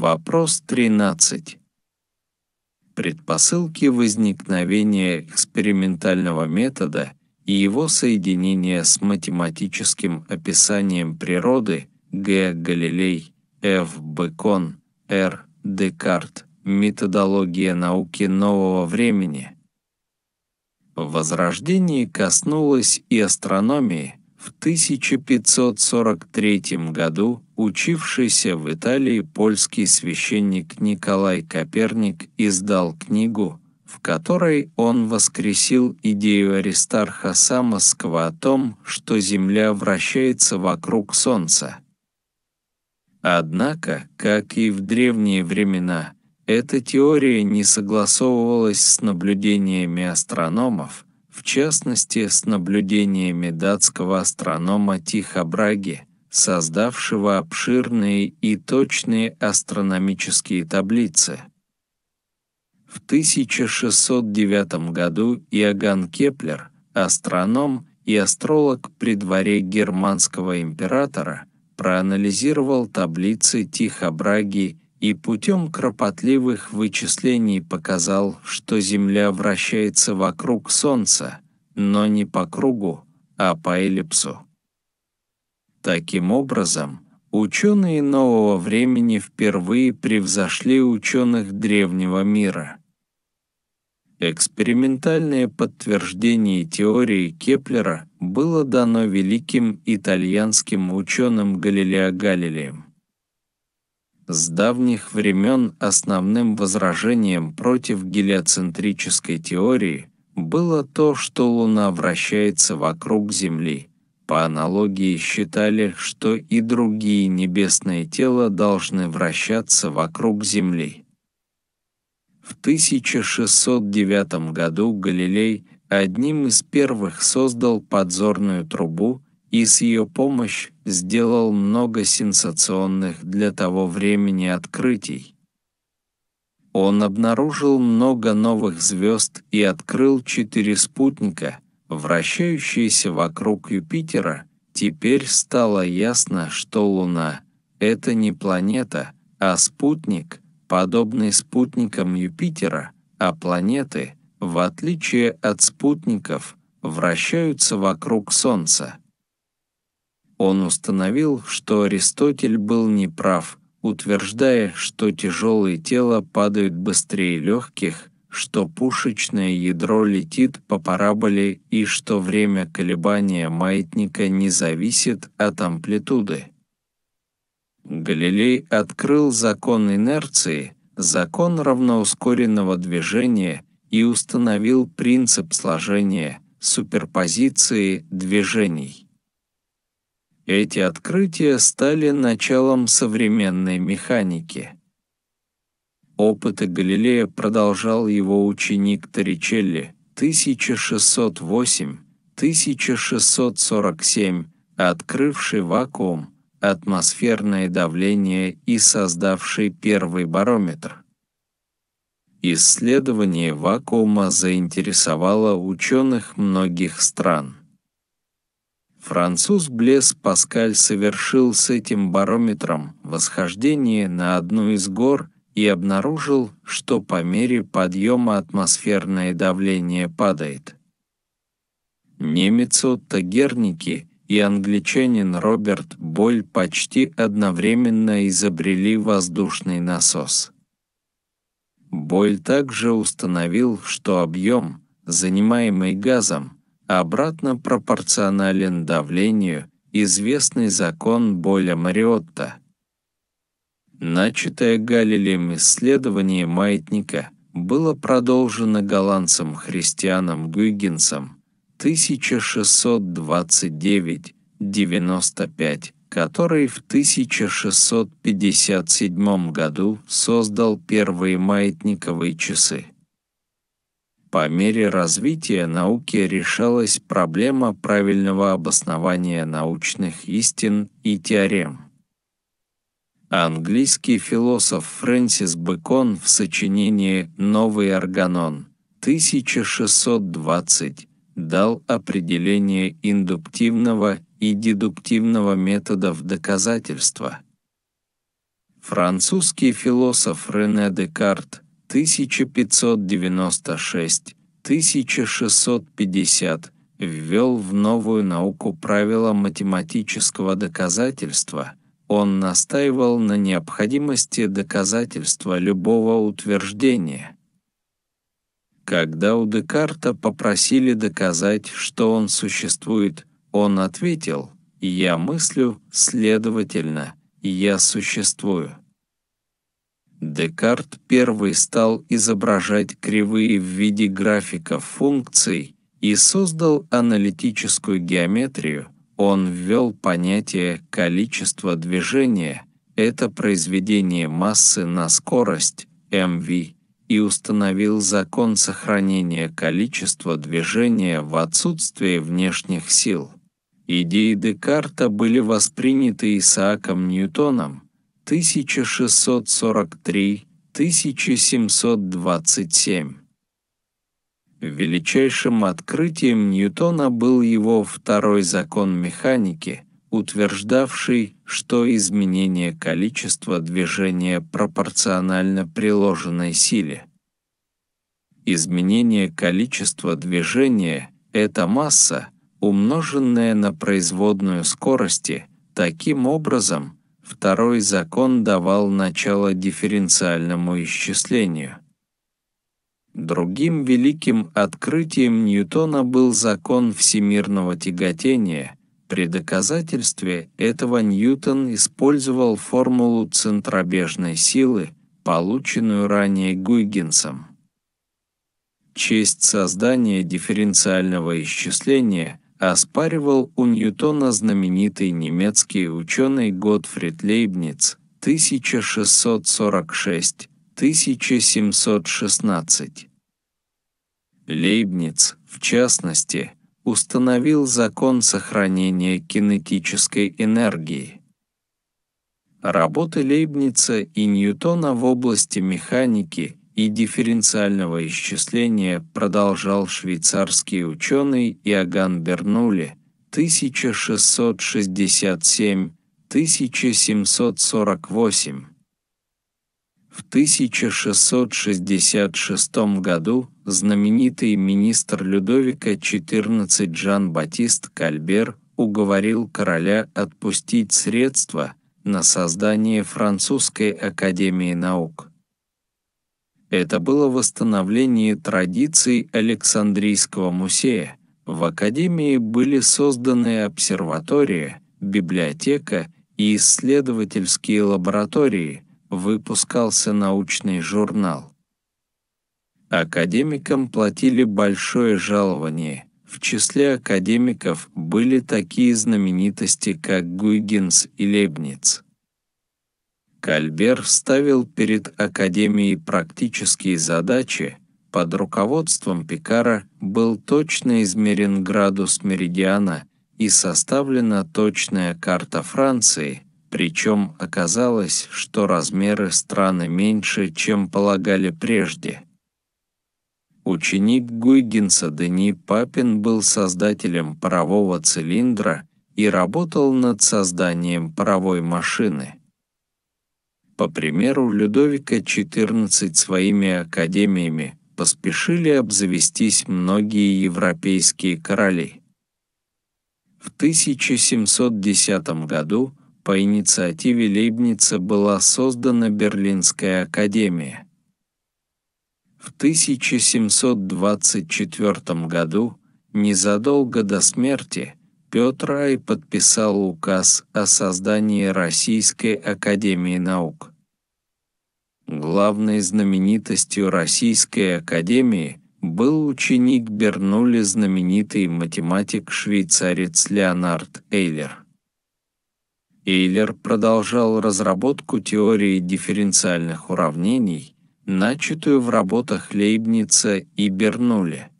Вопрос 13. Предпосылки возникновения экспериментального метода и его соединения с математическим описанием природы Г. Галилей, Ф. Бекон, Р. Декарт. Методология науки нового времени. Возрождение коснулось и астрономии, в 1543 году учившийся в Италии польский священник Николай Коперник издал книгу, в которой он воскресил идею Аристарха Самоского о том, что Земля вращается вокруг Солнца. Однако, как и в древние времена, эта теория не согласовывалась с наблюдениями астрономов, в частности с наблюдениями датского астронома Тихо Браги, создавшего обширные и точные астрономические таблицы. В 1609 году Иоганн Кеплер, астроном и астролог при дворе германского императора, проанализировал таблицы Тихо Браги и путем кропотливых вычислений показал, что Земля вращается вокруг Солнца, но не по кругу, а по эллипсу. Таким образом, ученые нового времени впервые превзошли ученых древнего мира. Экспериментальное подтверждение теории Кеплера было дано великим итальянским ученым Галилео Галилеем. С давних времен основным возражением против гелиоцентрической теории было то, что Луна вращается вокруг Земли. По аналогии считали, что и другие небесные тела должны вращаться вокруг Земли. В 1609 году Галилей одним из первых создал подзорную трубу – и с ее помощью сделал много сенсационных для того времени открытий. Он обнаружил много новых звезд и открыл четыре спутника, вращающиеся вокруг Юпитера. Теперь стало ясно, что Луна — это не планета, а спутник, подобный спутникам Юпитера, а планеты, в отличие от спутников, вращаются вокруг Солнца. Он установил, что Аристотель был неправ, утверждая, что тяжелые тела падают быстрее легких, что пушечное ядро летит по параболе и что время колебания маятника не зависит от амплитуды. Галилей открыл закон инерции, закон равноускоренного движения и установил принцип сложения, суперпозиции движений. Эти открытия стали началом современной механики. Опыты Галилея продолжал его ученик Торричелли 1608-1647, открывший вакуум, атмосферное давление и создавший первый барометр. Исследование вакуума заинтересовало ученых многих стран. Француз Блес Паскаль совершил с этим барометром восхождение на одну из гор и обнаружил, что по мере подъема атмосферное давление падает. Немец Отто Герники и англичанин Роберт Боль почти одновременно изобрели воздушный насос. Бойль также установил, что объем, занимаемый газом, обратно пропорционален давлению, известный закон Боля Мариотта. Начатое Галилеем исследование маятника было продолжено голландцем Христианом Гюйгенсом 1629-95, который в 1657 году создал первые маятниковые часы. По мере развития науки решалась проблема правильного обоснования научных истин и теорем. Английский философ Фрэнсис Бэкон в сочинении «Новый органон» 1620 дал определение индуктивного и дедуктивного методов доказательства. Французский философ Рене Декарт 1596-1650 ввел в новую науку правила математического доказательства, он настаивал на необходимости доказательства любого утверждения. Когда у Декарта попросили доказать, что он существует, он ответил «Я мыслю, следовательно, я существую». Декарт первый стал изображать кривые в виде графиков функций и создал аналитическую геометрию, он ввел понятие «количество движения» — это произведение массы на скорость, mv, и установил закон сохранения количества движения в отсутствии внешних сил. Идеи Декарта были восприняты Исааком Ньютоном — 1643-1727. Величайшим открытием Ньютона был его второй закон механики, утверждавший, что изменение количества движения пропорционально приложенной силе. Изменение количества движения – это масса, умноженная на производную скорости, таким образом – Второй закон давал начало дифференциальному исчислению. Другим великим открытием Ньютона был закон всемирного тяготения. При доказательстве этого Ньютон использовал формулу центробежной силы, полученную ранее Гуйгенсом. Честь создания дифференциального исчисления – оспаривал у Ньютона знаменитый немецкий ученый Готфрид Лейбниц 1646-1716. Лейбниц, в частности, установил закон сохранения кинетической энергии. Работы Лейбница и Ньютона в области механики, и дифференциального исчисления продолжал швейцарский ученый Иоганн Бернули 1667-1748. В 1666 году знаменитый министр Людовика XIV Жан-Батист Кальбер уговорил короля отпустить средства на создание Французской академии наук. Это было восстановление традиций Александрийского музея. В Академии были созданы обсерватория, библиотека и исследовательские лаборатории, выпускался научный журнал. Академикам платили большое жалование. В числе академиков были такие знаменитости, как Гуйгенс и Лебниц. Кальбер ставил перед Академией практические задачи, под руководством Пикара был точно измерен градус меридиана и составлена точная карта Франции, причем оказалось, что размеры страны меньше, чем полагали прежде. Ученик Гуйгинса Дени Папин был создателем парового цилиндра и работал над созданием паровой машины по примеру Людовика XIV своими академиями, поспешили обзавестись многие европейские короли. В 1710 году по инициативе Лейбница была создана Берлинская академия. В 1724 году, незадолго до смерти, Петра и подписал указ о создании Российской Академии Наук. Главной знаменитостью Российской Академии был ученик Бернули знаменитый математик-швейцарец Леонард Эйлер. Эйлер продолжал разработку теории дифференциальных уравнений, начатую в работах Лейбница и Бернули.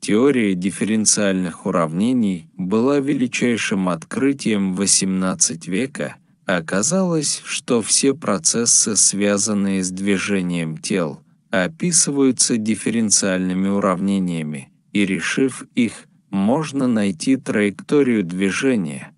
Теория дифференциальных уравнений была величайшим открытием XVIII века, а оказалось, что все процессы, связанные с движением тел, описываются дифференциальными уравнениями, и решив их, можно найти траекторию движения.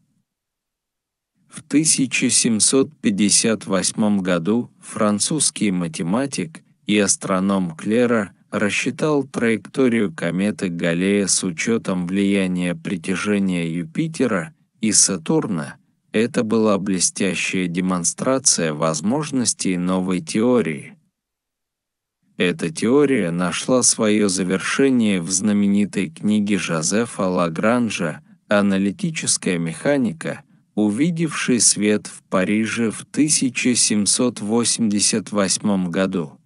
В 1758 году французский математик и астроном Клера – рассчитал траекторию кометы Галлея с учетом влияния притяжения Юпитера и Сатурна, это была блестящая демонстрация возможностей новой теории. Эта теория нашла свое завершение в знаменитой книге Жозефа Лагранжа «Аналитическая механика», увидевшей свет в Париже в 1788 году.